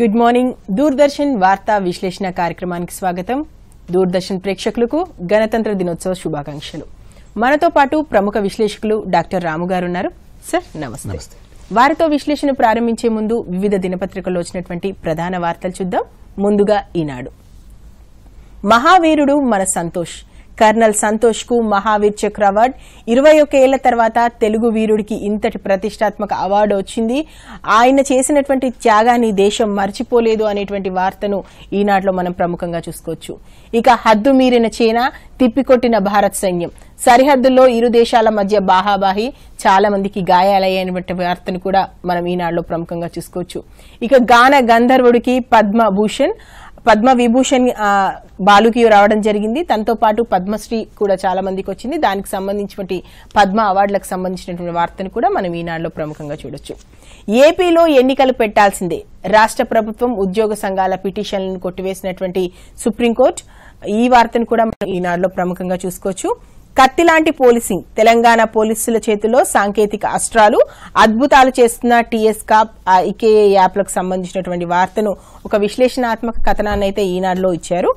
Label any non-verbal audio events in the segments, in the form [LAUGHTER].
Good morning Doordarshan వార్తా విశ్లేషణ కార్యక్రమానికి స్వాగతం దూరదర్శన్ ప్రేక్షకులకు గణతంత్ర దినోత్సవ శుభాకాంక్షలు మనతో పాటు ప్రముఖ విశ్లేషకులు డాక్టర్ రాము గారు ఉన్నారు సార్ నమస్తే వారితో విశ్లేషణ ప్రారంభించే ముందు వివిధ దినపత్రికల్లో వచ్చినటువంటి ప్రధాన వార్తలు చూద్దాం ముందుగా ఈనాడు మహావీరుడు మన సంతోష్ కర్నల్ సంతోష్ కు మహావీర్ చక్ర అవార్డు ఇరవై ఒక ఏళ్ల తర్వాత తెలుగు వీరుడికి ఇంతటి ప్రతిష్టాత్మక అవార్డు వచ్చింది ఆయన చేసినటువంటి త్యాగాన్ని దేశం మర్చిపోలేదు అనేటువంటి వార్తను ఈనాటిలో మనం ప్రముఖంగా చూసుకోవచ్చు ఇక హద్దు మీరిన చైనా తిప్పికొట్టిన భారత్ సైన్యం సరిహద్దుల్లో ఇరు దేశాల మధ్య బాహాబాహి చాలా మందికి గాయాలయ్యేటువంటి వార్తను కూడా మనం ఈనాడులో ప్రముఖంగా చూసుకోవచ్చు ఇక గాన గంధర్వుడికి పద్మభూషణ్ పద్మ విభూషణ్ బాలుకి రావడం జరిగింది తనతో పాటు పద్మశ్రీ కూడా చాలా మందికి వచ్చింది దానికి సంబంధించినటువంటి పద్మ అవార్డులకు సంబంధించినటువంటి వార్తను కూడా మనం ఈనాడులో ప్రముఖంగా చూడొచ్చు ఏపీలో ఎన్నికలు పెట్టాల్సిందే రాష్ట ప్రభుత్వం ఉద్యోగ సంఘాల పిటిషన్లను కొట్టివేసినటువంటి సుప్రీంకోర్టు ఈ వార్తను కూడా మనం ఈనాడులో ప్రముఖంగా చూసుకోవచ్చు కత్తిలాంటి పోలీసింగ్ తెలంగాణ పోలీసుల చేతిలో సాంకేతిక అస్త్రాలు అద్భుతాలు చేస్తున్న టీఎస్ కాప్ ఇకేఏ యాప్లకు సంబంధించినటువంటి వార్తను ఒక విశ్లేషణాత్మక కథనాన్ని అయితే ఈనాడులో ఇచ్చారు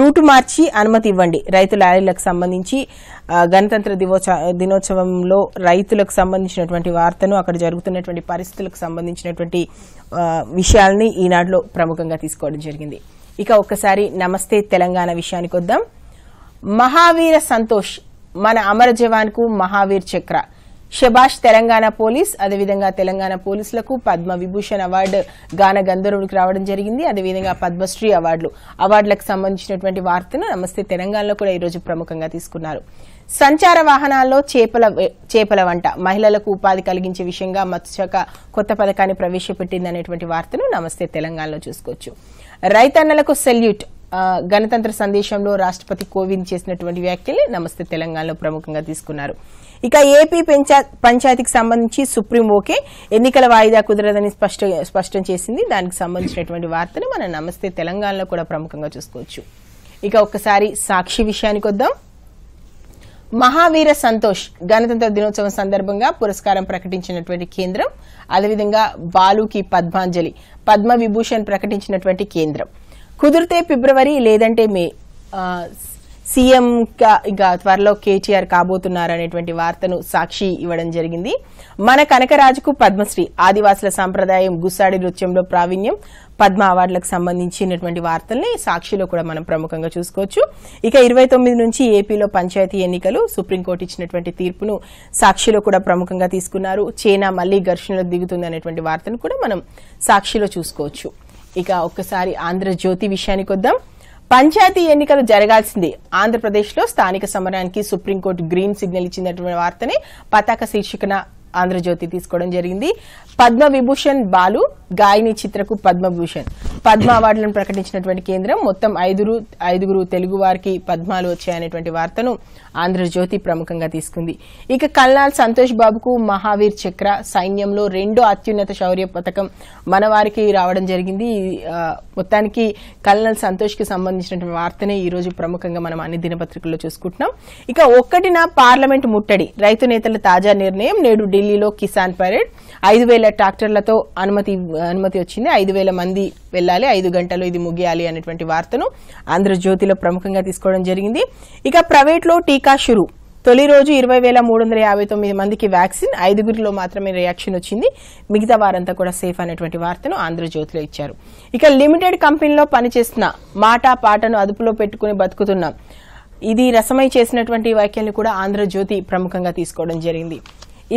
రూటు మార్చి అనుమతి ఇవ్వండి రైతు ర్యాలీలకు సంబంధించి గణతంత్ర దినోత్సవంలో రైతులకు సంబంధించినటువంటి వార్తను అక్కడ జరుగుతున్నటువంటి పరిస్థితులకు సంబంధించినటువంటి విషయాల్ని ఈనాడులో ప్రముఖంగా తీసుకోవడం జరిగింది ఇక ఒక్కసారి నమస్తే తెలంగాణ విషయానికి వద్దాం మహావీర సంతోష్ మన అమర కు మహావీర్ చక్ర శభాష్ తెలంగాణ పోలీస్ అదేవిధంగా తెలంగాణ పోలీసులకు పద్మ విభూషణ్ అవార్డు గాన గంధర్వుడికి రావడం జరిగింది అదేవిధంగా పద్మశ్రీ అవార్డులు అవార్డులకు సంబంధించినటువంటి వార్తను నమస్తే తెలంగాణలో కూడా ఈరోజు ప్రముఖంగా తీసుకున్నారు సంచార వాహనాల్లో చేపల చేపల వంట మహిళలకు ఉపాధి కలిగించే విషయంగా మత్స్యశాఖ కొత్త పథకాన్ని ప్రవేశపెట్టింది అనేటువంటి వార్తను నమస్తే తెలంగాణలో చూసుకోవచ్చు రైతన్నలకు సెల్యూట్ గణతంత్ర సందేశంలో రాష్ట్రపతి కోవింద్ చేసినటువంటి వ్యాఖ్యలే నమస్తే తెలంగాణలో ప్రముఖంగా తీసుకున్నారు ఇక ఏపీ పంచాయతీకి సంబంధించి సుప్రీం ఓకే ఎన్నికల వాయిదా కుదరదని స్పష్ట స్పష్టం చేసింది దానికి సంబంధించినటువంటి వార్తను మన నమస్తే తెలంగాణలో కూడా ప్రముఖంగా చూసుకోవచ్చు ఇక ఒక్కసారి సాక్షి విషయానికి వద్దాం మహావీర సంతోష్ గణతంత్ర దినోత్సవం సందర్భంగా పురస్కారం ప్రకటించినటువంటి కేంద్రం అదేవిధంగా బాలుకి పద్మాంజలి పద్మ విభూషణ్ ప్రకటించినటువంటి కేంద్రం కుదిరితే ఫిబ్రవరి లేదంటే మే సీఎం ఇక త్వరలో కేటీఆర్ కాబోతున్నారు అనేటువంటి వార్తను సాక్షి ఇవ్వడం జరిగింది మన కనకరాజుకు పద్మశ్రీ ఆదివాసుల సాంప్రదాయం గుస్సాడి నృత్యంలో ప్రావీణ్యం పద్మ అవార్డులకు సంబంధించినటువంటి వార్తల్ని సాక్షిలో కూడా మనం ప్రముఖంగా చూసుకోవచ్చు ఇక ఇరవై తొమ్మిది నుంచి ఏపీలో పంచాయతీ ఎన్నికలు సుప్రీంకోర్టు ఇచ్చినటువంటి తీర్పును సాక్షిలో కూడా ప్రముఖంగా తీసుకున్నారు చైనా మళ్లీ ఘర్షణలో దిగుతుంది అనేటువంటి వార్తను కూడా మనం సాక్షిలో చూసుకోవచ్చు ఇక ఒక్కసారి ఆంధ్రజ్యోతి విషయానికి వద్దాం పంచాయతీ ఎన్నికలు జరగాల్సింది ఆంధ్రప్రదేశ్ లో స్థానిక సమరానికి సుప్రీంకోర్టు గ్రీన్ సిగ్నల్ ఇచ్చినటువంటి వార్తని పతాక శీర్షికన ఆంధ్రజ్యోతి తీసుకోవడం జరిగింది పద్మవిభూషణ్ బాలు గాయని చిత్రకు పద్మభూషణ్ పద్మ అవార్డులను ప్రకటించినటువంటి కేంద్రం మొత్తం ఐదుగురు ఐదుగురు తెలుగు వారికి పద్మాలు వచ్చాయనేటువంటి వార్తను ఆంధ్రజ్యోతి ప్రముఖంగా తీసుకుంది ఇక కల్నాల్ సంతోష్ బాబుకు మహావీర్ చక్ర సైన్యంలో రెండో అత్యున్నత శౌర్య పథకం మనవారికి రావడం జరిగింది మొత్తానికి కల్నాల్ సంతోష్ కి సంబంధించినటువంటి వార్తనే ఈ రోజు ప్రముఖంగా మనం అన్ని దినపత్రికల్లో చూసుకుంటున్నాం ఇక ఒక్కటిన పార్లమెంట్ ముట్టడి రైతు నేతల తాజా నిర్ణయం నేడు ఢిల్లీలో కిసాన్ పరేడ్ ఐదు వేల ట్రాక్టర్లతో అనుమతి అనుమతి వచ్చింది ఐదు వేల మంది వెళ్ళాలి ఐదు గంటలు ఇది ముగియాలి అనేటువంటి వార్తను ఆంధ్రజ్యోతిలో ప్రముఖంగా తీసుకోవడం జరిగింది ఇక ప్రైవేట్లో టీకా షురు తొలి రోజు ఇరవై వేల మూడు వందల యాభై తొమ్మిది మందికి వ్యాక్సిన్ ఐదుగురిలో మాత్రమే రియాక్షన్ వచ్చింది మిగతా వారంతా కూడా సేఫ్ అనేటువంటి వార్తను ఆంధ్రజ్యోతిలో ఇచ్చారు ఇక లిమిటెడ్ కంపెనీలో పనిచేస్తున్న మాట పాటను అదుపులో పెట్టుకుని బతుకుతున్నాం ఇది రసమై చేసినటువంటి వ్యాఖ్యలను కూడా ఆంధ్రజ్యోతి ప్రముఖంగా తీసుకోవడం జరిగింది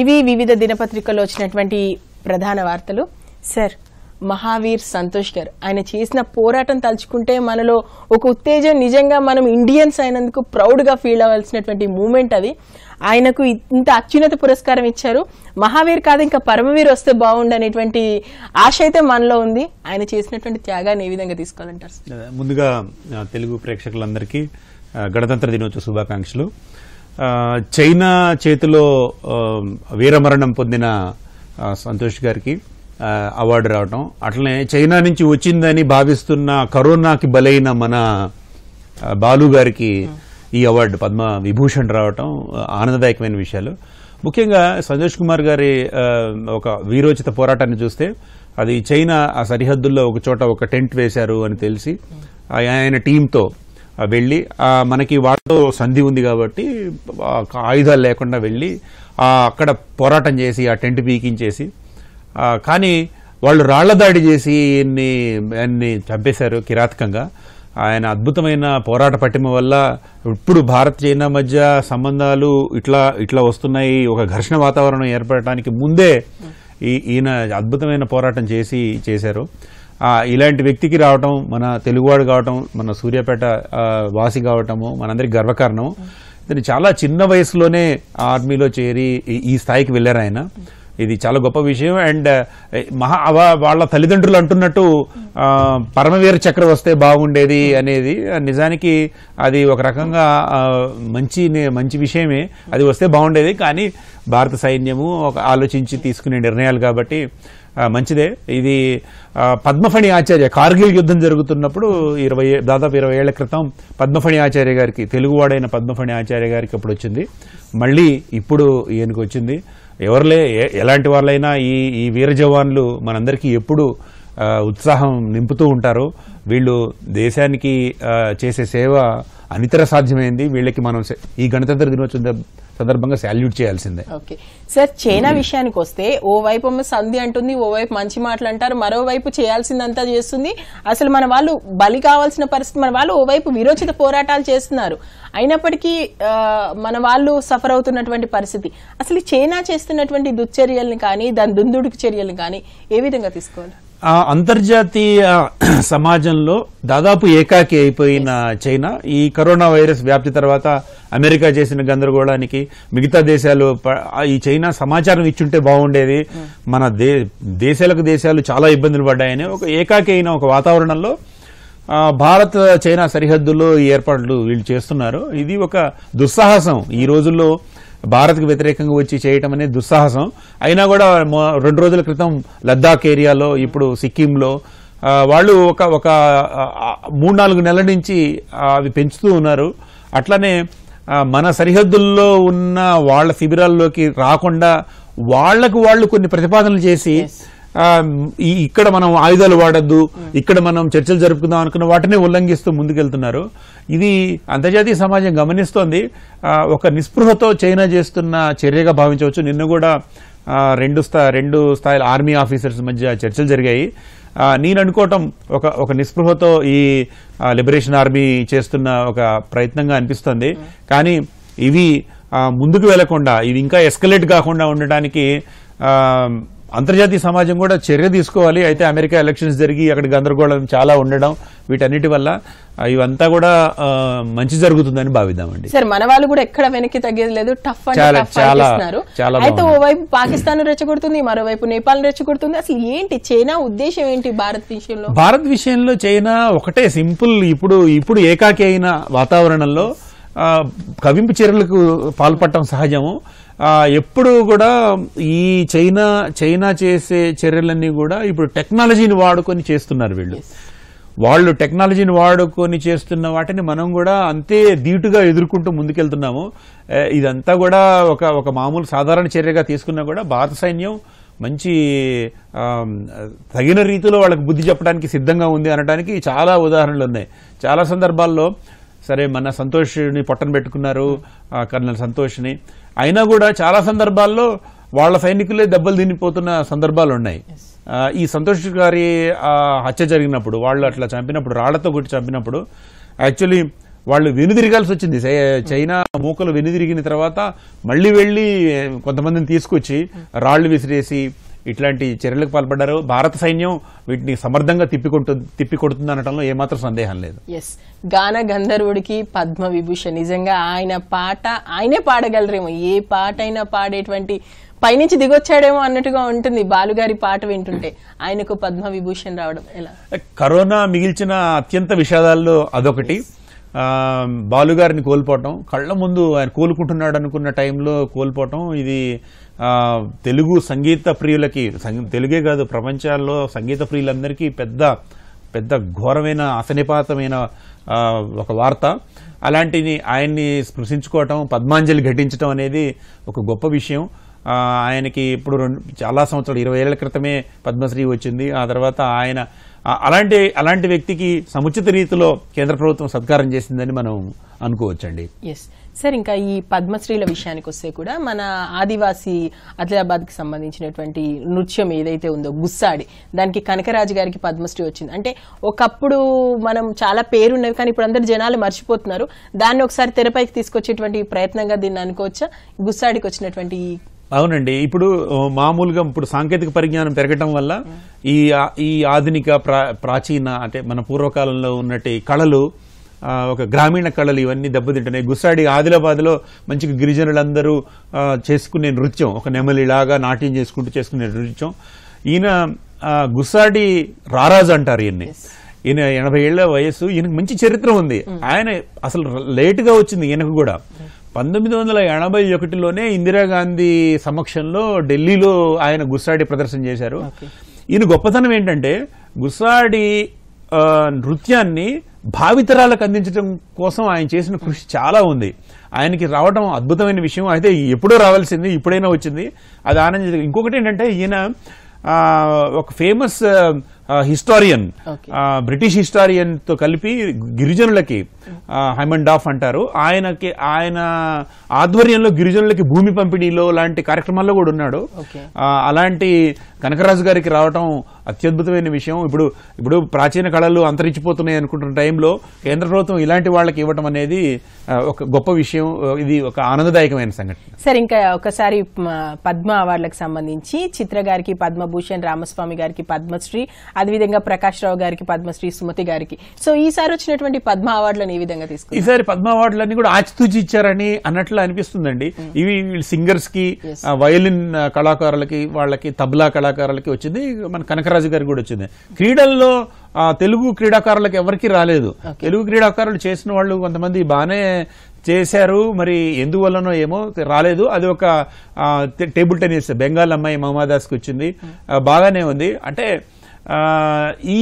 ఇవి వివిధ దినపత్రికల్లో వచ్చినటువంటి ప్రధాన వార్తలు సార్ మహావీర్ సంతోష్ గారు ఆయన చేసిన పోరాటం తలుచుకుంటే మనలో ఒక ఉత్తేజం నిజంగా మనం ఇండియన్స్ అయినందుకు ప్రౌడ్గా ఫీల్ అవ్వాల్సినటువంటి మూమెంట్ అది ఆయనకు ఇంత అత్యున్నత పురస్కారం ఇచ్చారు మహావీర్ కాదు ఇంకా పరమవీర్ వస్తే బాగుండు అనేటువంటి ఆశ అయితే మనలో ఉంది ఆయన చేసినటువంటి త్యాగాన్ని ఏ విధంగా తీసుకోవాలంటారు ముందుగా తెలుగు ప్రేక్షకులందరికీ గణతంత్ర దినోత్సవ శుభాకాంక్షలు చైనా చేతిలో వీరమరణం పొందిన సంతోష్ గారికి అవార్డు రావటం అట్లనే చైనా నుంచి వచ్చిందని భావిస్తున్న కరోనాకి బలైన మన బాలు గారికి ఈ అవార్డు పద్మ విభూషణ్ రావటం ఆనందదాయకమైన విషయాలు ముఖ్యంగా సంతోష్ కుమార్ గారి ఒక వీరోచిత పోరాటాన్ని చూస్తే అది చైనా ఆ సరిహద్దుల్లో ఒక చోట ఒక టెంట్ వేశారు అని తెలిసి ఆయన టీంతో వెళ్ళి మనకి వాళ్ళతో సంధి ఉంది కాబట్టి ఆయుధాలు లేకుండా వెళ్ళి అక్కడ పోరాటం చేసి ఆ టెంట్ పీకించేసి కానీ వాళ్ళు రాళ్ల దాడి చేసి ఎన్ని అన్ని చంపేశారు కిరాతకంగా ఆయన అద్భుతమైన పోరాట పట్టిమ వల్ల ఇప్పుడు భారత్ చైనా మధ్య సంబంధాలు ఇట్లా ఇట్లా వస్తున్నాయి ఒక ఘర్షణ వాతావరణం ఏర్పడటానికి ముందే ఈయన అద్భుతమైన పోరాటం చేసి చేశారు ఇలాంటి వ్యక్తికి రావటం మన తెలుగువాడు కావటం మన సూర్యాపేట వాసి కావటము మనందరికి గర్వకారణం ఇతను చాలా చిన్న వయసులోనే ఆర్మీలో చేరి ఈ స్థాయికి వెళ్ళారు ఆయన ఇది చాలా గొప్ప విషయం అండ్ మహా వాళ్ళ తల్లిదండ్రులు అంటున్నట్టు పరమవీర చక్ర వస్తే బాగుండేది అనేది నిజానికి అది ఒక రకంగా మంచి మంచి విషయమే అది వస్తే బాగుండేది కానీ భారత సైన్యము ఒక ఆలోచించి తీసుకునే నిర్ణయాలు కాబట్టి మంచిదే ఇది పద్మఫణి ఆచార్య కార్గిల్ యుద్ధం జరుగుతున్నప్పుడు ఇరవై దాదాపు ఇరవై ఏళ్ల క్రితం పద్మఫణి ఆచార్య గారికి తెలుగువాడైన పద్మఫణి ఆచార్య గారికి అప్పుడు వచ్చింది మళ్ళీ ఇప్పుడు ఈయనకు వచ్చింది ఎవరిలే ఎలాంటి వాళ్ళైనా ఈ ఈ వీర జవాన్లు మనందరికీ ఎప్పుడు ఉత్సాహం నింపుతూ ఉంటారు వీళ్ళు దేశానికి చేసే సేవ అనితర సాధ్యమైంది వీళ్ళకి మనం ఈ గణతంత్ర దినోత్సవం సందర్భంగా శాల్యూట్ చేయాల్సిందే ఓకే సార్ చైనా విషయానికి వస్తే ఓవైపు సంధి అంటుంది ఓవైపు మంచి మాటలు అంటారు మరోవైపు చేయాల్సిందంతా చేస్తుంది అసలు మన వాళ్ళు బలి కావాల్సిన పరిస్థితి మన వాళ్ళు ఓవైపు విరోచిత పోరాటాలు చేస్తున్నారు అయినప్పటికీ మన వాళ్ళు సఫర్ అవుతున్నటువంటి పరిస్థితి అసలు చైనా చేస్తున్నటువంటి దుశ్చర్యల్ని కానీ దాని దుందుడుకు చర్యలు కానీ ఏ విధంగా తీసుకోవాలి ఆ అంతర్జాతీయ [CLEARS THROAT] సమాజంలో దాదాపు ఏకాకి అయిపోయిన చైనా ఈ కరోనా వైరస్ వ్యాప్తి తర్వాత అమెరికా చేసిన గందరగోళానికి మిగతా దేశాలు ఈ చైనా సమాచారం ఇచ్చుంటే బాగుండేది మన దే దేశాలకు దేశాలు చాలా ఇబ్బందులు పడ్డాయని ఒక ఏకాకి అయిన ఒక వాతావరణంలో భారత్ చైనా ఈ ఏర్పాట్లు వీళ్ళు చేస్తున్నారు ఇది ఒక దుస్సాహసం ఈ రోజుల్లో భారత్కు వ్యతిరేకంగా వచ్చి చేయటం అనేది దుస్సాహసం అయినా కూడా రెండు రోజుల క్రితం లద్దాఖ్ ఏరియాలో ఇప్పుడు సిక్కింలో వాళ్ళు ఒక ఒక మూడు నాలుగు నెలల నుంచి అవి పెంచుతూ ఉన్నారు అట్లనే మన సరిహద్దుల్లో ఉన్న వాళ్ళ శిబిరాల్లోకి రాకుండా వాళ్లకు వాళ్ళు కొన్ని ప్రతిపాదనలు చేసి ఇక్కడ మనం ఆయుధాలు వాడద్దు hmm. ఇక్కడ మనం చర్చలు జరుపుకుందాం అనుకున్న వాటిని ఉల్లంఘిస్తూ ముందుకెళ్తున్నారు ఇది అంతర్జాతీయ సమాజం గమనిస్తోంది ఒక నిస్పృహతో చైనా చేస్తున్న చర్యగా భావించవచ్చు నిన్న కూడా రెండు స్థా రెండు స్థాయిల ఆర్మీ ఆఫీసర్స్ మధ్య చర్చలు జరిగాయి నేను అనుకోవటం ఒక ఒక నిస్పృహతో ఈ లిబరేషన్ ఆర్మీ చేస్తున్న ఒక ప్రయత్నంగా అనిపిస్తుంది కానీ ఇవి ముందుకు వెళ్లకుండా ఇవి ఇంకా ఎస్కలేట్ కాకుండా ఉండటానికి అంతర్జాతీయ సమాజం కూడా చర్య తీసుకోవాలి అయితే అమెరికా ఎలక్షన్స్ జరిగి అక్కడ గందరగోళం చాలా ఉండడం వీటన్నిటి వల్ల ఇవంతా కూడా మంచి జరుగుతుందని భావిద్దామండి సరే మన వాళ్ళు కూడా ఎక్కడ వెనక్కి తగ్గేది లేదు టఫ్ అయితే ఓవైపు పాకిస్తాన్ రెచ్చగొడుతుంది మరోవైపు నేపాల్ రెచ్చగొడుతుంది అసలు ఏంటి చైనా ఉద్దేశం ఏంటి భారత్ విషయంలో భారత్ విషయంలో చైనా ఒకటే సింపుల్ ఇప్పుడు ఇప్పుడు ఏకాకి అయిన వాతావరణంలో కవింపు చర్యలకు పాల్పడటం సహజము ఎప్పుడు కూడా ఈ చైనా చైనా చేసే చర్యలన్నీ కూడా ఇప్పుడు టెక్నాలజీని వాడుకొని చేస్తున్నారు వీళ్ళు వాళ్ళు టెక్నాలజీని వాడుకొని చేస్తున్న వాటిని మనం కూడా అంతే ధీటుగా ఎదుర్కొంటూ ముందుకెళ్తున్నాము ఇదంతా కూడా ఒక ఒక మామూలు సాధారణ చర్యగా తీసుకున్నా కూడా భారత సైన్యం మంచి తగిన రీతిలో వాళ్ళకి బుద్ధి చెప్పడానికి సిద్ధంగా ఉంది అనడానికి చాలా ఉదాహరణలు ఉన్నాయి చాలా సందర్భాల్లో సరే మన సంతోష్ని పొట్టను పెట్టుకున్నారు కర్నల్ సంతోష్ని అయినా కూడా చాలా సందర్భాల్లో వాళ్ళ సైనికులే దెబ్బలు తినిపోతున్న సందర్భాలు ఉన్నాయి ఈ సంతోష్ గారి హత్య జరిగినప్పుడు వాళ్ళు అట్లా చంపినప్పుడు రాళ్లతో కొట్టి చంపినప్పుడు యాక్చువల్లీ వాళ్ళు వెనుదిరగాల్సి వచ్చింది చైనా మూకలు వెనుదిరిగిన తర్వాత మళ్ళీ వెళ్ళి కొంతమందిని తీసుకొచ్చి hmm. రాళ్లు విసిరేసి ఇట్లాంటి చర్యలకు పాల్పడ్డారు భారత సైన్యం వీటిని సమర్థంగా తిప్పికొంటుంది తిప్పికొడుతుంది అనటంలో ఏమాత్రం సందేహం లేదు ఎస్ గాన గంధర్వుడికి పద్మ విభూషణ్ నిజంగా ఆయన పాట ఆయనే పాడగలరేమో ఏ పాట అయినా పాడేటువంటి పైనుంచి దిగొచ్చాడేమో అన్నట్టుగా ఉంటుంది బాలుగారి పాట వింటుంటే ఆయనకు పద్మ విభూషణ్ రావడం ఎలా కరోనా మిగిల్చిన అత్యంత విషాదాల్లో అదొకటి బాలుగారిని కోల్పోవటం కళ్ళ ముందు ఆయన కోలుకుంటున్నాడు అనుకున్న టైంలో కోల్పోవటం ఇది తెలుగు సంగీత ప్రియులకి తెలుగే కాదు ప్రపంచాల్లో సంగీత ప్రియులందరికీ పెద్ద పెద్ద ఘోరమైన అసనిపాతమైన ఒక వార్త అలాంటిని ఆయన్ని స్పృశించుకోవటం పద్మాంజలి ఘటించడం అనేది ఒక గొప్ప విషయం ఆయనకి ఇప్పుడు రెండు చాలా సంవత్సరాలు ఇరవై ఏళ్ళ క్రితమే పద్మశ్రీ వచ్చింది ఆ తర్వాత ఆయన అలాంటి అలాంటి వ్యక్తికి సముచిత రీతిలో కేంద్ర ప్రభుత్వం సత్కారం చేసిందని మనం అనుకోవచ్చండి సార్ ఇంకా ఈ పద్మశ్రీల విషయానికి వస్తే కూడా మన ఆదివాసీ కి సంబంధించినటువంటి నృత్యం ఏదైతే ఉందో గుస్సాడి దానికి కనకరాజు గారికి పద్మశ్రీ వచ్చింది అంటే ఒకప్పుడు మనం చాలా పేరున్నవి కానీ ఇప్పుడు అందరు జనాలు మర్చిపోతున్నారు దాన్ని ఒకసారి తెరపైకి తీసుకొచ్చేటువంటి ప్రయత్నంగా దీన్ని అనుకోవచ్చా గుస్సాడికి వచ్చినటువంటి అవునండి ఇప్పుడు మామూలుగా ఇప్పుడు సాంకేతిక పరిజ్ఞానం పెరగటం వల్ల ఈ ఈ ఆధునిక ప్రాచీన అంటే మన పూర్వకాలంలో ఉన్నట్టు కళలు ఒక గ్రామీణ కళలు ఇవన్నీ దెబ్బతింటున్నాయి గుసాడి ఆదిలాబాద్లో మంచిగా గిరిజనులందరూ చేసుకునే నృత్యం ఒక నెమలిలాగా నాట్యం చేసుకుంటూ చేసుకునే నృత్యం ఈయన గుసాడి రారాజు అంటారు ఈయన్ని ఈయన ఎనభై ఏళ్ల వయసు ఈయనకు మంచి చరిత్ర ఉంది hmm. ఆయన అసలు లేటుగా వచ్చింది ఈయనకు కూడా hmm. పంతొమ్మిది వందల ఎనభై ఒకటిలోనే ఇందిరాగాంధీ సమక్షంలో ఢిల్లీలో ఆయన గుస్సాడి ప్రదర్శన చేశారు ఈయన గొప్పతనం ఏంటంటే గుస్సాడి నృత్యాన్ని భావితరాలకు అందించడం కోసం ఆయన చేసిన కృషి చాలా ఉంది ఆయనకి రావడం అద్భుతమైన విషయం అయితే ఎప్పుడో రావాల్సింది ఇప్పుడైనా వచ్చింది అది ఆనందించ ఇంకొకటి ఏంటంటే ఈయన ఒక ఫేమస్ హిస్టారియన్ బ్రిటిష్ హిస్టారియన్ తో కలిపి గిరిజనులకి హైమండ్ ఆఫ్ అంటారు ఆయనకి ఆయన ఆధ్వర్యంలో గిరిజనులకి భూమి పంపిణీలో లాంటి కార్యక్రమాల్లో కూడా ఉన్నాడు అలాంటి కనకరాజు గారికి రావటం అత్యద్భుతమైన విషయం ఇప్పుడు ఇప్పుడు ప్రాచీన కళలు అంతరించిపోతున్నాయి అనుకుంటున్న టైంలో కేంద్ర ప్రభుత్వం ఇలాంటి వాళ్ళకి ఇవ్వటం అనేది ఒక గొప్ప విషయం ఇది ఒక ఆనందదాయకమైన సంఘటన సార్ ఇంకా ఒకసారి పద్మ అవార్డులకు సంబంధించి చిత్ర గారికి పద్మభూషణ్ రామస్వామి గారికి పద్మశ్రీ అదేవిధంగా ప్రకాష్ రావు గారికి పద్మశ్రీ సుమతి గారికి సో ఈసారి వచ్చినటువంటి పద్మ అవార్డులను ఈ విధంగా తీసుకు ఈసారి పద్మ అవార్డులన్నీ కూడా ఆచితూచి ఇచ్చారని అన్నట్లు అనిపిస్తుందండి hmm. ఇవి సింగర్స్ కి వయలిన్ కళాకారులకి వాళ్ళకి తబలా కళాకారు క్రీడాకారులకి వచ్చింది మన కనకరాజు గారికి కూడా వచ్చింది క్రీడల్లో తెలుగు క్రీడాకారులకు ఎవరికి రాలేదు తెలుగు క్రీడాకారులు చేసిన వాళ్ళు కొంతమంది బాగానే చేశారు మరి ఎందువల్లనో ఏమో రాలేదు అది ఒక టేబుల్ టెన్నిస్ బెంగాల్ అమ్మాయి మహమ్మదాస్కి వచ్చింది బాగానే ఉంది అంటే ఈ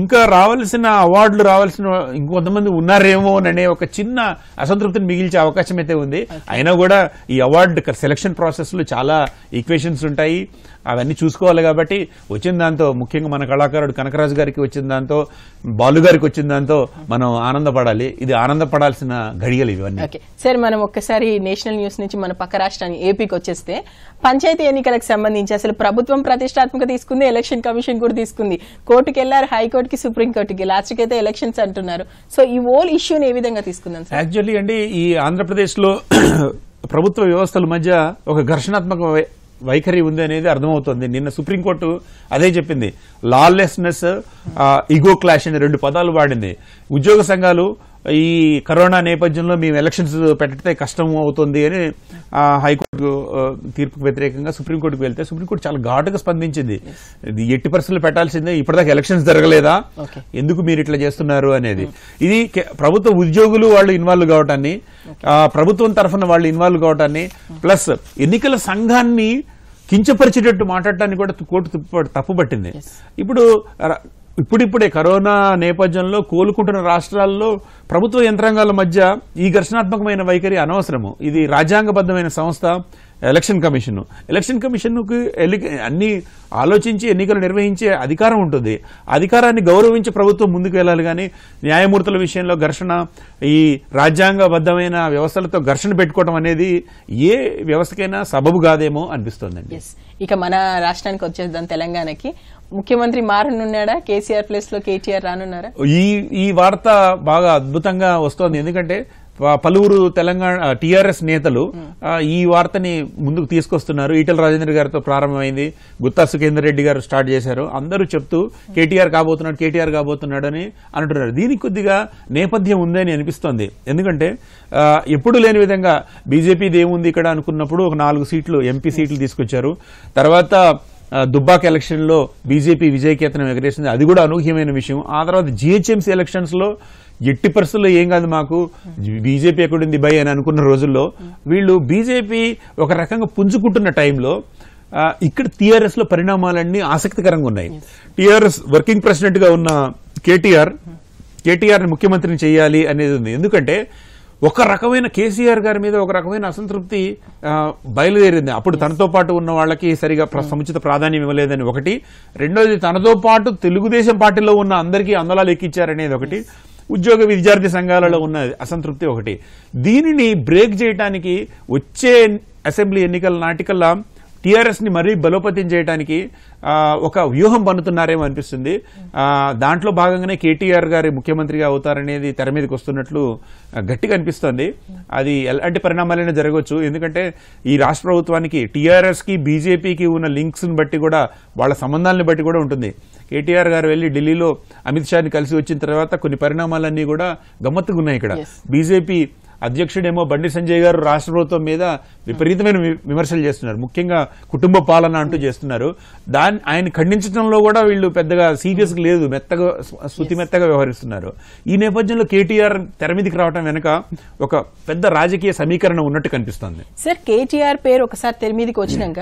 ఇంకా రావాల్సిన అవార్డులు రావాల్సిన ఇంకొంతమంది ఉన్నారేమో అనే ఒక చిన్న అసంతృప్తిని మిగిల్చే అవకాశం అయితే ఉంది అయినా కూడా ఈ అవార్డు సెలక్షన్ ప్రాసెస్లో చాలా ఈక్వేషన్స్ ఉంటాయి అవన్నీ చూసుకోవాలి కాబట్టి వచ్చిన దాంతో ముఖ్యంగా మన కళాకారుడు కనకరాజు గారికి వచ్చిన దాంతో బాలు గారికి వచ్చిన దాంతో మనం ఆనందపడాలి ఇది ఆనందపడాల్సిన ఘడియలు ఇవన్నీ సార్ మనం ఒక్కసారి నేషనల్ న్యూస్ నుంచి మన పక్క రాష్ట్రానికి ఏపీకి వచ్చేస్తే పంచాయతీ ఎన్నికలకు సంబంధించి అసలు ప్రభుత్వం ప్రతిష్టాత్మక తీసుకుంది ఎలక్షన్ కమిషన్ కూడా తీసుకుంది కోర్టుకెళ్ళి సుప్రీంకోర్టు కి లాస్ట్ కి అయితే ఎలక్షన్స్ అంటున్నారు సో ఈ ఓల్ ఇష్యూని ఏ విధంగా తీసుకుందాం యాక్చువల్లీ అండి ఈ ఆంధ్రప్రదేశ్లో [COUGHS] ప్రభుత్వ వ్యవస్థల మధ్య ఒక ఘర్షణాత్మక వైఖరి ఉంది అనేది అర్థమవుతుంది నిన్న సుప్రీంకోర్టు అదే చెప్పింది లాలెస్నెస్ ఇగో క్లాష్ అనే రెండు పదాలు వాడింది ఉద్యోగ సంఘాలు ఈ కరోనా నేపథ్యంలో మేము ఎలక్షన్స్ పెట్టితే కష్టం అవుతుంది అని హైకోర్టు తీర్పుకు వ్యతిరేకంగా సుప్రీంకోర్టుకు వెళ్తే సుప్రీంకోర్టు చాలా ఘాటుగా స్పందించింది ఇది ఎట్టి పరిస్థితులు పెట్టాల్సిందే ఇప్పటిదాకా ఎలక్షన్స్ జరగలేదా ఎందుకు మీరు ఇట్లా చేస్తున్నారు అనేది ఇది ప్రభుత్వ ఉద్యోగులు వాళ్ళు ఇన్వాల్వ్ కావటాన్ని ప్రభుత్వం తరఫున వాళ్ళు ఇన్వాల్వ్ కావటాన్ని ప్లస్ ఎన్నికల సంఘాన్ని కించపరిచేటట్టు మాట్లాడటానికి కూడా కోర్టు తప్పుపట్టింది ఇప్పుడు ఇప్పుడిప్పుడే కరోనా నేపథ్యంలో కోలుకుంటున్న రాష్ట్రాల్లో ప్రభుత్వ యంత్రాంగాల మధ్య ఈ ఘర్షణాత్మకమైన వైఖరి అనవసరము ఇది రాజ్యాంగబద్ధమైన సంస్థ ఎలక్షన్ కమిషన్ ఎలక్షన్ కమిషన్కు అన్ని ఆలోచించి ఎన్నికలు నిర్వహించే అధికారం ఉంటుంది అధికారాన్ని గౌరవించి ప్రభుత్వం ముందుకు వెళ్ళాలి కానీ న్యాయమూర్తుల విషయంలో ఘర్షణ ఈ రాజ్యాంగబద్ధమైన వ్యవస్థలతో ఘర్షణ పెట్టుకోవడం అనేది ఏ వ్యవస్థకైనా సబబు కాదేమో అనిపిస్తోందండి ఇక మన రాష్ట్రానికి వచ్చేద్దాం తెలంగాణకి ముఖ్యమంత్రి మారనున్నాడా కేసీఆర్ ప్లేస్ లో కేటీఆర్ రానున్నారా ఈ ఈ వార్త బాగా అద్భుతంగా వస్తోంది ఎందుకంటే పలువురు తెలంగాణ టీఆర్ఎస్ నేతలు ఈ వార్తని ముందుకు తీసుకొస్తున్నారు ఈటల రాజేంద్ర గారితో ప్రారంభమైంది గుత్తా సుఖేందర్ రెడ్డి గారు స్టార్ట్ చేశారు అందరూ చెప్తూ కేటీఆర్ కాబోతున్నాడు కేటీఆర్ కాబోతున్నాడు అని అంటున్నారు దీనికి కొద్దిగా నేపథ్యం ఉందని అనిపిస్తోంది ఎందుకంటే ఎప్పుడు లేని విధంగా బీజేపీది ఏముంది ఇక్కడ అనుకున్నప్పుడు ఒక నాలుగు సీట్లు ఎంపీ సీట్లు తీసుకొచ్చారు తర్వాత దుబ్బాక ఎలక్షన్లో బీజేపీ విజయకేతనం ఎగరేసింది అది కూడా అనూహ్యమైన విషయం ఆ తర్వాత జిహెచ్ఎంసీ ఎలక్షన్స్లో ఎట్టి పరిస్థితుల్లో ఏం కాదు మాకు బీజేపీ ఎక్కడుంది భయ అని అనుకున్న రోజుల్లో వీళ్ళు బీజేపీ ఒక రకంగా పుంజుకుంటున్న టైంలో ఇక్కడ టీఆర్ఎస్ లో పరిణామాలన్నీ ఆసక్తికరంగా ఉన్నాయి టీఆర్ఎస్ వర్కింగ్ ప్రెసిడెంట్ గా ఉన్న కేటీఆర్ కేటీఆర్ ని ముఖ్యమంత్రిని చేయాలి అనేది ఉంది ఎందుకంటే ఒక రకమైన కేసీఆర్ గారి మీద ఒక రకమైన అసంతృప్తి బయలుదేరింది అప్పుడు తనతో పాటు ఉన్న వాళ్ళకి సరిగా hmm. సముచిత ప్రాధాన్యం ఇవ్వలేదని ఒకటి రెండోది తనతో పాటు తెలుగుదేశం పార్టీలో ఉన్న అందరికీ అందలాలు ఎక్కించారనేది ఒకటి ఉద్యోగ విద్యార్థి సంఘాలలో ఉన్న అసంతృప్తి ఒకటి దీనిని బ్రేక్ చేయడానికి వచ్చే అసెంబ్లీ ఎన్నికల నాటికల్లా టీఆర్ఎస్ని మరీ బలోపతం చేయడానికి ఒక వ్యూహం పన్నుతున్నారేమో అనిపిస్తుంది దాంట్లో భాగంగానే కేటీఆర్ గారి ముఖ్యమంత్రిగా అవుతారనేది తెర మీదకి వస్తున్నట్లు గట్టిగా అనిపిస్తోంది అది ఎలాంటి పరిణామాలైనా జరగవచ్చు ఎందుకంటే ఈ రాష్ట్ర ప్రభుత్వానికి టీఆర్ఎస్కి బీజేపీకి ఉన్న లింక్స్ని బట్టి కూడా వాళ్ళ సంబంధాలను బట్టి కూడా ఉంటుంది కేటీఆర్ గారు వెళ్ళి ఢిల్లీలో అమిత్ షాని కలిసి వచ్చిన తర్వాత కొన్ని పరిణామాలన్నీ కూడా గమ్మత్తుగా ఉన్నాయి ఇక్కడ బీజేపీ అధ్యక్షుడేమో బండి సంజయ్ గారు రాష్ట్ర ప్రభుత్వం మీద విపరీతమైన విమర్శలు చేస్తున్నారు ముఖ్యంగా కుటుంబ పాలన అంటూ చేస్తున్నారు దాన్ని ఆయన ఖండించడంలో కూడా వీళ్ళు పెద్దగా సీరియస్ లేదు మెత్తగా శృతి మెత్తగా వ్యవహరిస్తున్నారు ఈ నేపథ్యంలో కేటీఆర్ తెర మీదకి రావడం వెనుక ఒక పెద్ద రాజకీయ సమీకరణ ఉన్నట్టు కనిపిస్తుంది సార్ కేటీఆర్ పేరు ఒకసారి తెర మీదకి వచ్చినాక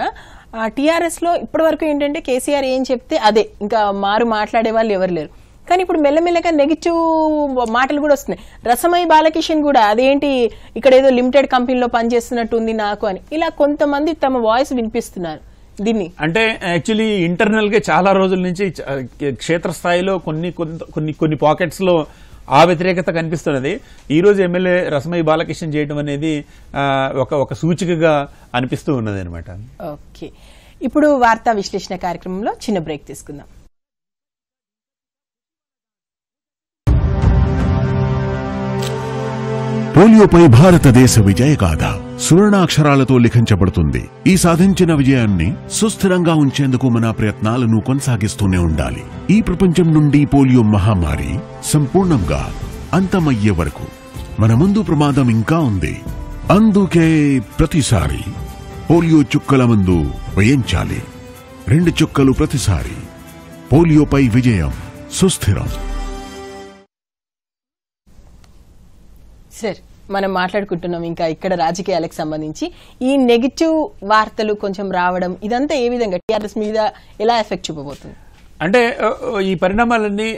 టీఆర్ఎస్ లో ఇప్పటి వరకు ఏంటంటే కేసీఆర్ ఏం చెప్తే అదే ఇంకా మారు మాట్లాడే వాళ్ళు ఎవరు లేరు కానీ ఇప్పుడు మెల్లమెల్లగా నెగిటివ్ మాటలు కూడా వస్తున్నాయి రసమయ్య బాలకిషన్ కూడా అదేంటి ఇక్కడ ఏదో లిమిటెడ్ కంపెనీలో పనిచేస్తున్నట్టు ఉంది నాకు అని ఇలా కొంతమంది తమ వాయిస్ వినిపిస్తున్నారు దీన్ని అంటే యాక్చువల్లీ ఇంటర్నల్ గా చాలా రోజుల నుంచి క్షేత్రస్థాయిలో కొన్ని కొన్ని కొన్ని పాకెట్స్ లో ఆ వ్యతిరేకత కనిపిస్తున్నది ఈరోజు ఎమ్మెల్యే రసమయ్య బాలకిషన్ చేయడం అనేది ఒక ఒక సూచికగా అనిపిస్తూ ఉన్నది అనమాట ఓకే ఇప్పుడు వార్తా విశ్లేషణ కార్యక్రమంలో చిన్న బ్రేక్ తీసుకుందాం పోలియోపై భారతదేశ విజయగాథ సువర్ణాక్షరాలతో లిఖించబడుతుంది ఈ సాధించిన విజయాన్ని సుస్థిరంగా ఉంచేందుకు మన ప్రయత్నాలను కొనసాగిస్తూనే ఉండాలి ఈ ప్రపంచం నుండి పోలియో మహమ్మారి సంపూర్ణంగా అంతమయ్యే వరకు మన ముందు ప్రమాదం ఇంకా ఉంది అందుకే ప్రతిసారి పోలియో చుక్కల ముందు వేయించాలి రెండు చుక్కలు ప్రతిసారి పోలియోపై విజయం సుస్థిరం సార్ మనం మాట్లాడుకుంటున్నాం ఇంకా ఇక్కడ రాజకీయాలకు సంబంధించి ఈ నెగిటివ్ వార్తలు కొంచెం రావడం ఇదంతా ఏ విధంగా టీఆర్ఎస్ మీద ఎలా ఎఫెక్ట్ చూపబోతుంది అంటే ఈ పరిణామాలన్నీ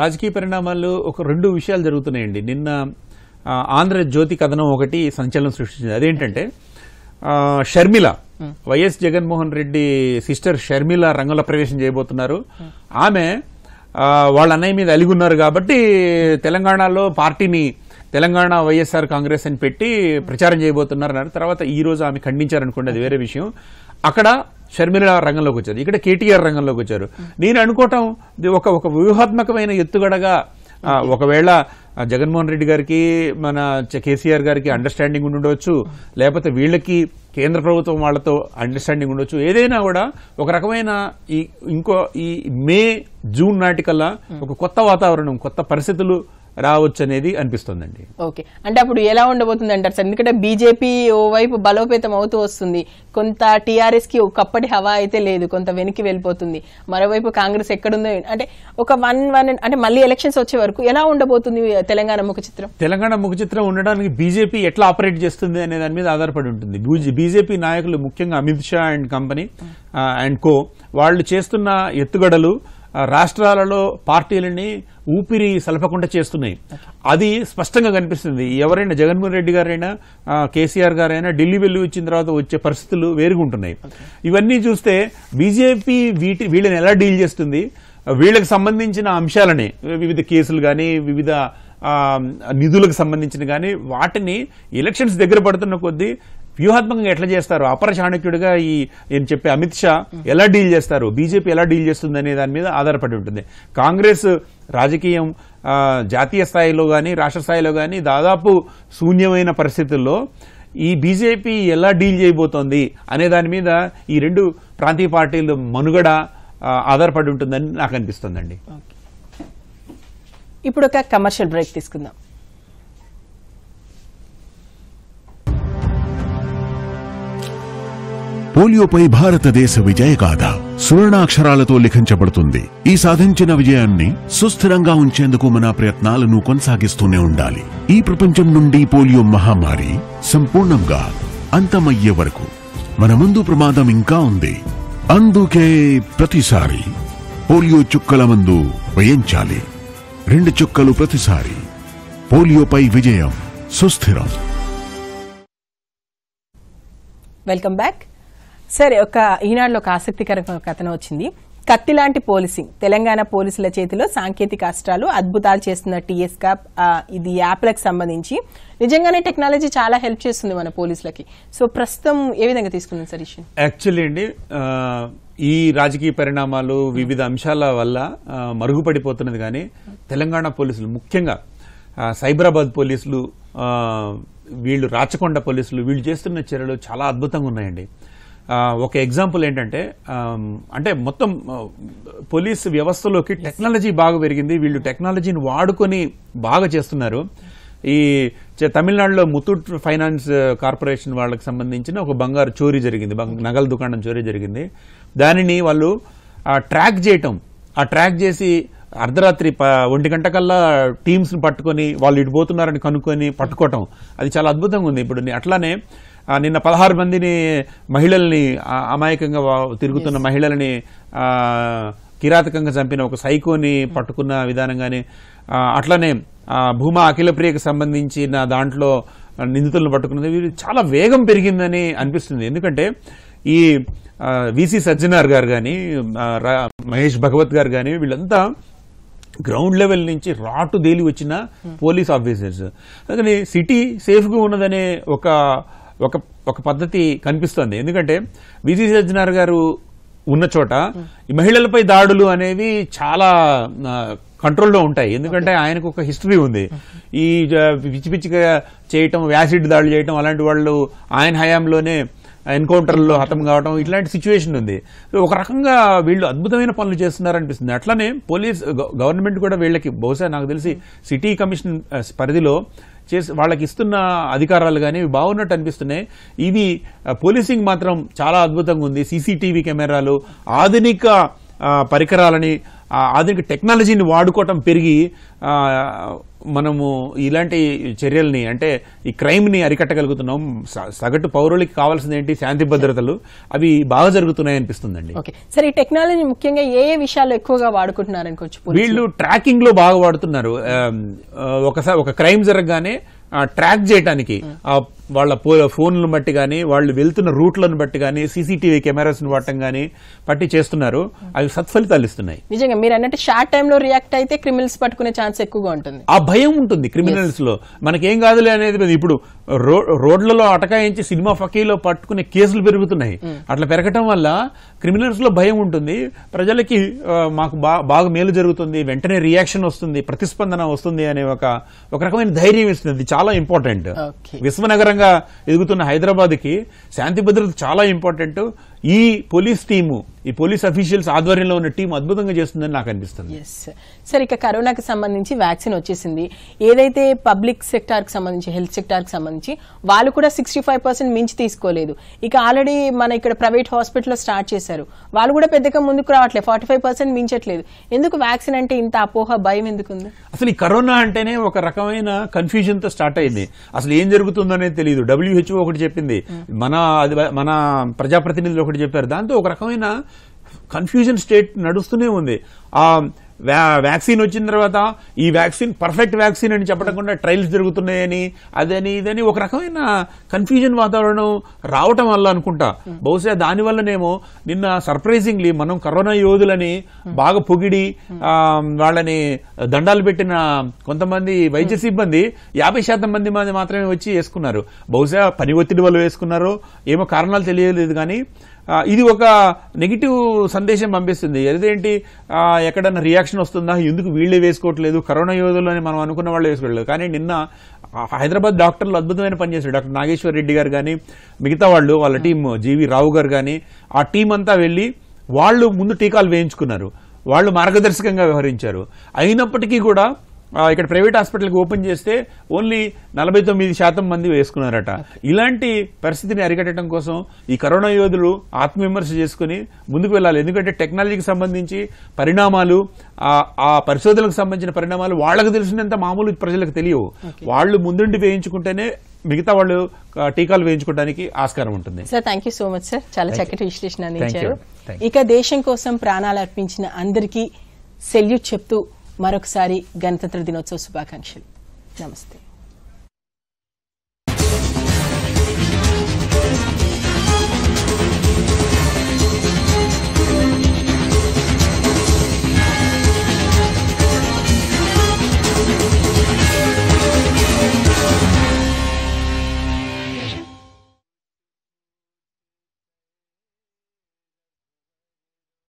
రాజకీయ పరిణామాలు ఒక రెండు విషయాలు జరుగుతున్నాయండి నిన్న ఆంధ్రజ్యోతి కథనం ఒకటి సంచలనం సృష్టించింది అదేంటంటే షర్మిల వైఎస్ జగన్మోహన్ రెడ్డి సిస్టర్ షర్మిల రంగంలో ప్రవేశం చేయబోతున్నారు ఆమె వాళ్ళ అన్నయ్య మీద అలిగున్నారు కాబట్టి తెలంగాణలో పార్టీని తెలంగాణ వైఎస్ఆర్ కాంగ్రెస్ అని పెట్టి ప్రచారం చేయబోతున్నారన్నారు తర్వాత ఈ రోజు ఆమె ఖండించారనుకోండి అది వేరే విషయం అక్కడ షర్మిల రంగంలోకి వచ్చారు ఇక్కడ కేటీఆర్ రంగంలోకి వచ్చారు నేను అనుకోవటం ఒక ఒక వ్యూహాత్మకమైన ఎత్తుగడగా ఒకవేళ జగన్మోహన్ రెడ్డి గారికి మన కేసీఆర్ గారికి అండర్స్టాండింగ్ ఉండవచ్చు లేకపోతే వీళ్ళకి కేంద్ర ప్రభుత్వం వాళ్ళతో అండర్స్టాండింగ్ ఉండొచ్చు ఏదైనా కూడా ఒక రకమైన ఈ ఇంకో ఈ మే జూన్ నాటికల్లా ఒక కొత్త వాతావరణం కొత్త పరిస్థితులు రావచ్చు అనేది అనిపిస్తుందండి ఓకే అంటే అప్పుడు ఎలా ఉండబోతుంది అంటారు సార్ ఎందుకంటే బీజేపీ ఓవైపు బలోపేతం అవుతూ వస్తుంది కొంత టీఆర్ఎస్ కి ఒకప్పటి హవా అయితే లేదు కొంత వెనక్కి వెళ్ళిపోతుంది మరోవైపు కాంగ్రెస్ ఎక్కడుందో అంటే ఒక వన్ వన్ అంటే మళ్ళీ ఎలక్షన్స్ వచ్చే వరకు ఎలా ఉండబోతుంది తెలంగాణ ముఖ చిత్రం తెలంగాణ ముఖ చిత్రం ఉండడానికి బీజేపీ ఎట్లా ఆపరేట్ చేస్తుంది అనే దాని మీద ఆధారపడి ఉంటుంది బీజేపీ నాయకులు ముఖ్యంగా Amit Shah and company and co వాళ్ళు చేస్తున్న ఎత్తుగడలు రాష్ట్రాలలో పార్టీలని ఊపిరి సలపకుండా చేస్తున్నాయి అది స్పష్టంగా కనిపిస్తుంది ఎవరైనా జగన్మోహన్ రెడ్డి గారైనా కేసీఆర్ గారైనా ఢిల్లీ వెళ్ళి వచ్చిన తర్వాత వచ్చే పరిస్థితులు వేరుగుంటున్నాయి ఇవన్నీ చూస్తే బీజేపీ వీటి వీళ్ళని ఎలా డీల్ చేస్తుంది వీళ్ళకి సంబంధించిన అంశాలని వివిధ కేసులు కానీ వివిధ నిధులకు సంబంధించిన కానీ వాటిని ఎలక్షన్స్ దగ్గర పడుతున్న కొద్దీ వ్యూహాత్మకంగా ఎట్లా చేస్తారు అపర చాణక్యుడిగా ఈ నేను చెప్పే అమిత్ షా ఎలా డీల్ చేస్తారు బీజేపీ ఎలా డీల్ చేస్తుంది అనే దాని మీద ఆధారపడి ఉంటుంది కాంగ్రెస్ రాజకీయం జాతీయ స్థాయిలో కానీ రాష్ట్ర స్థాయిలో కానీ దాదాపు శూన్యమైన పరిస్థితుల్లో ఈ బీజేపీ ఎలా డీల్ చేయబోతోంది అనే దాని మీద ఈ రెండు ప్రాంతీయ పార్టీలు మనుగడ ఆధారపడి ఉంటుందని నాకు అనిపిస్తుందండి ఇప్పుడు ఒక కమర్షియల్ బ్రేక్ తీసుకుందాం పోలియోపై భారతదేశ విజయగాథ సువర్ణాక్షరాలతో లిఖించబడుతుంది ఈ సాధించిన విజయాన్ని సుస్థిరంగా ఉంచేందుకు మన ప్రయత్నాలను కొనసాగిస్తూనే ఉండాలి ఈ ప్రపంచం నుండి పోలియో మహమ్మారి సంపూర్ణంగా అంతమయ్యే వరకు మన ముందు ప్రమాదం ఇంకా ఉంది అందుకే ప్రతిసారి పోలియో చుక్కల మందు వేయించాలి రెండు చుక్కలు ప్రతిసారి పోలియోపై విజయం సుస్థిరం వెల్కమ్ బ్యాక్ సరే ఒక ఈనాడులో ఒక ఆసక్తికరమైన కథనం వచ్చింది కత్తి లాంటి పోలీసింగ్ తెలంగాణ పోలీసుల చేతిలో సాంకేతిక అస్త్రాలు అద్భుతాలు చేస్తున్న టీఎస్ కాప్ ఇది యాప్లకు సంబంధించి నిజంగానే టెక్నాలజీ చాలా హెల్ప్ చేస్తుంది మన పోలీసులకి సో ప్రస్తుతం ఏ విధంగా తీసుకున్నాం సరీష్ యాక్చువల్లీ అండి ఈ రాజకీయ పరిణామాలు వివిధ అంశాల వల్ల మరుగుపడిపోతున్నది కానీ తెలంగాణ పోలీసులు ముఖ్యంగా సైబరాబాద్ పోలీసులు వీళ్ళు రాచకొండ పోలీసులు వీళ్ళు చేస్తున్న చర్యలు చాలా అద్భుతంగా ఉన్నాయండి ఒక ఎగ్జాంపుల్ ఏంటంటే అంటే మొత్తం పోలీస్ వ్యవస్థలోకి టెక్నాలజీ బాగా పెరిగింది వీళ్ళు టెక్నాలజీని వాడుకొని బాగా చేస్తున్నారు ఈ తమిళనాడులో ముతూట్ ఫైనాన్స్ కార్పొరేషన్ వాళ్ళకి సంబంధించిన ఒక బంగారు చోరీ జరిగింది నగల దుకాణం చోరీ జరిగింది దానిని వాళ్ళు ట్రాక్ చేయటం ఆ ట్రాక్ చేసి అర్ధరాత్రి ఒంటి గంట కల్లా టీమ్స్ని పట్టుకొని వాళ్ళు ఇటు పోతున్నారని కనుక్కొని పట్టుకోవటం అది చాలా అద్భుతంగా ఉంది ఇప్పుడు అట్లానే నిన్న పదహారు మందిని మహిళల్ని అమాయకంగా తిరుగుతున్న మహిళలని కిరాతకంగా చంపిన ఒక సైకోని hmm. పట్టుకున్న విధానంగానే అట్లనే భూమా ప్రియకు సంబంధించిన దాంట్లో నిందితులను పట్టుకున్నది వీరు చాలా వేగం పెరిగిందని అనిపిస్తుంది ఎందుకంటే ఈ విసి సజ్జనార్ గారు కానీ మహేష్ భగవత్ గారు కానీ వీళ్ళంతా గ్రౌండ్ లెవెల్ నుంచి రాటు దేలి వచ్చిన hmm. పోలీస్ ఆఫీసర్స్ అందుకని సిటీ సేఫ్గా ఉన్నదనే ఒక ఒక ఒక పద్ధతి కనిపిస్తోంది ఎందుకంటే విజి సజ్జనార్ గారు ఉన్న చోట మహిళలపై దాడులు అనేవి చాలా కంట్రోల్లో ఉంటాయి ఎందుకంటే ఆయనకు ఒక హిస్టరీ ఉంది ఈ పిచ్చి పిచ్చిగా చేయటం యాసిడ్ దాడులు చేయటం అలాంటి వాళ్ళు ఆయన హయాంలోనే ఎన్కౌంటర్లో హతం కావడం ఇట్లాంటి సిచ్యువేషన్ ఉంది ఒక రకంగా వీళ్ళు అద్భుతమైన పనులు చేస్తున్నారనిపిస్తుంది అట్లానే పోలీస్ గవర్నమెంట్ కూడా వీళ్ళకి బహుశా నాకు తెలిసి సిటీ కమిషన్ పరిధిలో చేసి వాళ్ళకి ఇస్తున్న అధికారాలు కానీ ఇవి బాగున్నట్టు అనిపిస్తున్నాయి ఇవి పోలీసింగ్ మాత్రం చాలా అద్భుతంగా ఉంది సీసీటీవీ కెమెరాలు ఆధునిక పరికరాలని ఆధునిక టెక్నాలజీని వాడుకోవటం పెరిగి మనము ఇలాంటి చర్యల్ని అంటే ఈ క్రైమ్ని అరికట్టగలుగుతున్నాం సగటు పౌరులకి కావాల్సింది ఏంటి శాంతి భద్రతలు అవి బాగా జరుగుతున్నాయి అనిపిస్తుందండి సరే ఈ టెక్నాలజీ ముఖ్యంగా ఏ ఏ ఎక్కువగా వాడుకుంటున్నారని కొంచెం వీళ్ళు ట్రాకింగ్ లో బాగా వాడుతున్నారు ఒకసారి ఒక క్రైమ్ జరగగానే ట్రాక్ చేయడానికి వాళ్ళ ఫోన్లను బట్టి కానీ వాళ్ళు వెళ్తున్న రూట్లను బట్టి కానీ సీసీటీవీ కెమెరాస్ వాడటం కానీ పట్టి చేస్తున్నారు అవి సత్ఫలితాలు ఇస్తున్నాయి నిజంగా మీరు అన్నట్టు షార్ట్ టైంలో రియాక్ట్ అయితే క్రిమినల్స్ పట్టుకునే ఛాన్స్ ఎక్కువగా ఉంటుంది ఆ భయం ఉంటుంది క్రిమినల్స్ లో మనకేం కాదులే అనేది ఇప్పుడు రోడ్లలో అటకాయించి సినిమా ఫకీలో పట్టుకునే కేసులు పెరుగుతున్నాయి hmm. అట్లా పెరగటం వల్ల క్రిమినల్స్ లో భయం ఉంటుంది ప్రజలకి మాకు బాగా మేలు జరుగుతుంది వెంటనే రియాక్షన్ వస్తుంది ప్రతిస్పందన వస్తుంది అనే ఒక ఒక రకమైన ధైర్యం ఇస్తుంది చాలా ఇంపార్టెంట్ విశ్వనగరం వేగంగా ఎదుగుతున్న హైదరాబాద్కి శాంతి భద్రత చాలా ఇంపార్టెంట్ ఈ పోలీస్ టీము ఈ పోలీస్ అఫీషియల్స్ ఆధ్వర్యంలో ఉన్న టీం అద్భుతంగా చేస్తుందని నాకు అనిపిస్తుంది సార్ ఇక కరోనాకి సంబంధించి వ్యాక్సిన్ వచ్చేసింది ఏదైతే పబ్లిక్ సెక్టార్ కి సంబంధించి హెల్త్ సెక్టార్ కి సంబంధించి వాళ్ళు కూడా సిక్స్టీ ఫైవ్ పర్సెంట్ మించి తీసుకోలేదు ఇక ఆల్రెడీ మన ఇక్కడ ప్రైవేట్ హాస్పిటల్లో స్టార్ట్ చేశారు వాళ్ళు కూడా పెద్దగా ముందుకు రావట్లేదు ఫార్టీ ఫైవ్ పర్సెంట్ మించట్లేదు ఎందుకు వ్యాక్సిన్ అంటే ఇంత అపోహ భయం ఉంది అసలు ఈ కరోనా అంటేనే ఒక రకమైన కన్ఫ్యూజన్ తో స్టార్ట్ అయింది అసలు ఏం జరుగుతుందనేది తెలియదు డబ్ల్యూహెచ్ఓ ఒకటి చెప్పింది hmm. మన మన ప్రజాప్రతినిధులు ఒకటి చెప్పారు దాంతో ఒక రకమైన కన్ఫ్యూజన్ స్టేట్ నడుస్తూనే ఉంది ఆ వ్యాక్సిన్ వచ్చిన తర్వాత ఈ వ్యాక్సిన్ పర్ఫెక్ట్ వ్యాక్సిన్ అని చెప్పకుండా ట్రయల్స్ జరుగుతున్నాయని అదని ఇదని ఒక రకమైన కన్ఫ్యూజన్ వాతావరణం రావటం వల్ల అనుకుంటా బహుశా దానివల్లనేమో నిన్న సర్ప్రైజింగ్లీ మనం కరోనా యోధులని బాగా పొగిడి వాళ్ళని దండాలు పెట్టిన కొంతమంది వైద్య సిబ్బంది యాభై శాతం మంది మంది మాత్రమే వచ్చి వేసుకున్నారు బహుశా పని ఒత్తిడి వల్ల వేసుకున్నారు ఏమో కారణాలు తెలియలేదు కానీ ఇది ఒక నెగిటివ్ సందేశం పంపిస్తుంది అదేంటి ఎక్కడన్నా రియాక్షన్ వస్తుందా ఎందుకు వీళ్ళే వేసుకోవట్లేదు కరోనా యోధులు అని మనం అనుకున్న వాళ్ళు వేసుకోవట్లేదు కానీ నిన్న హైదరాబాద్ డాక్టర్లు అద్భుతమైన పనిచేశారు డాక్టర్ నాగేశ్వర్ రెడ్డి గారు కానీ మిగతా వాళ్ళు వాళ్ళ టీం జీవి రావు గారు కానీ ఆ టీం అంతా వెళ్ళి వాళ్ళు ముందు టీకాలు వేయించుకున్నారు వాళ్ళు మార్గదర్శకంగా వ్యవహరించారు అయినప్పటికీ కూడా ఇక్కడ ప్రైవేట్ హాస్పిటల్కి ఓపెన్ చేస్తే ఓన్లీ నలభై తొమ్మిది శాతం మంది వేసుకున్నారట ఇలాంటి పరిస్థితిని అరికట్టడం కోసం ఈ కరోనా యోధులు ఆత్మవిమర్శ చేసుకుని ముందుకు వెళ్ళాలి ఎందుకంటే టెక్నాలజీకి సంబంధించి పరిణామాలు ఆ పరిశోధనలకు సంబంధించిన పరిణామాలు వాళ్ళకు తెలిసినంత మామూలు ప్రజలకు తెలియవు వాళ్ళు ముందుండి వేయించుకుంటేనే మిగతా వాళ్ళు టీకాలు వేయించుకోవడానికి ఆస్కారం ఉంటుంది sir thank you so much sir చాలా చక్కటి విశ్లేషణ ఇక దేశం కోసం ప్రాణాలు అర్పించిన అందరికీ సెల్యూట్ చెప్తూ మరొకసారి గణతంత్ర దినోత్సవ శుభాకాంక్షలు నమస్తే